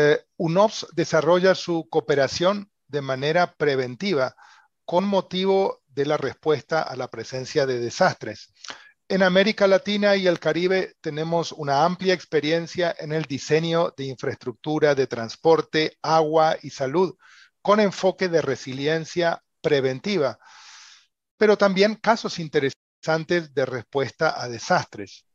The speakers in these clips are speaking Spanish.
Eh, UNOPS desarrolla su cooperación de manera preventiva con motivo de la respuesta a la presencia de desastres. En América Latina y el Caribe tenemos una amplia experiencia en el diseño de infraestructura de transporte, agua y salud, con enfoque de resiliencia preventiva, pero también casos interesantes de respuesta a desastres.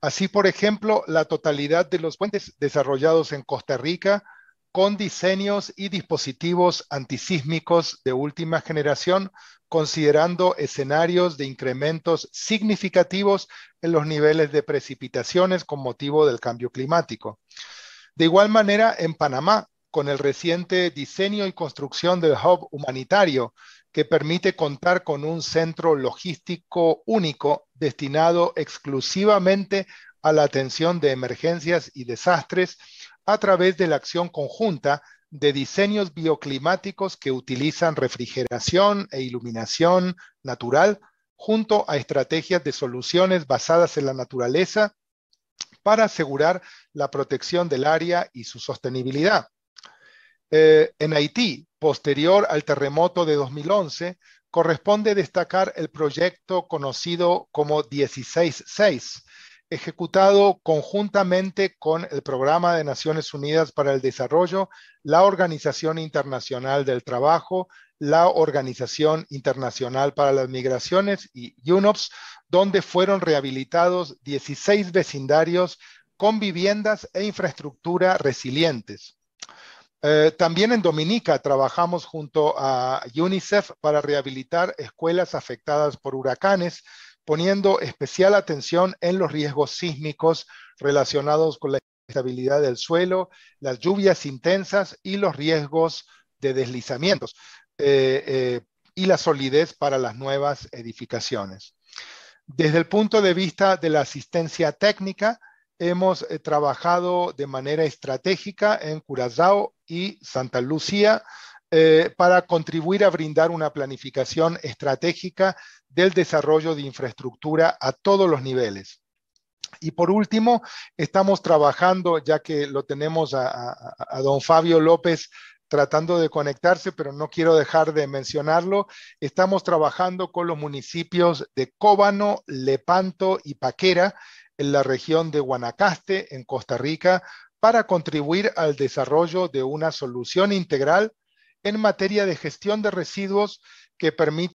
Así, por ejemplo, la totalidad de los puentes desarrollados en Costa Rica con diseños y dispositivos antisísmicos de última generación, considerando escenarios de incrementos significativos en los niveles de precipitaciones con motivo del cambio climático. De igual manera, en Panamá, con el reciente diseño y construcción del hub humanitario, que permite contar con un centro logístico único destinado exclusivamente a la atención de emergencias y desastres a través de la acción conjunta de diseños bioclimáticos que utilizan refrigeración e iluminación natural junto a estrategias de soluciones basadas en la naturaleza para asegurar la protección del área y su sostenibilidad. Eh, en Haití, posterior al terremoto de 2011, corresponde destacar el proyecto conocido como 166, ejecutado conjuntamente con el Programa de Naciones Unidas para el Desarrollo, la Organización Internacional del Trabajo, la Organización Internacional para las Migraciones y UNOPS, donde fueron rehabilitados 16 vecindarios con viviendas e infraestructura resilientes. Eh, también en Dominica trabajamos junto a UNICEF para rehabilitar escuelas afectadas por huracanes, poniendo especial atención en los riesgos sísmicos relacionados con la estabilidad del suelo, las lluvias intensas y los riesgos de deslizamientos eh, eh, y la solidez para las nuevas edificaciones. Desde el punto de vista de la asistencia técnica, hemos trabajado de manera estratégica en Curazao, y Santa Lucía eh, para contribuir a brindar una planificación estratégica del desarrollo de infraestructura a todos los niveles. Y por último, estamos trabajando, ya que lo tenemos a don Fabio López tratando de conectarse, pero no quiero dejar de mencionarlo. Estamos trabajando con los municipios de Cóbano, Lepanto y Paquera en la región de Guanacaste, en Costa Rica, para contribuir al desarrollo de una solución integral en materia de gestión de residuos que permita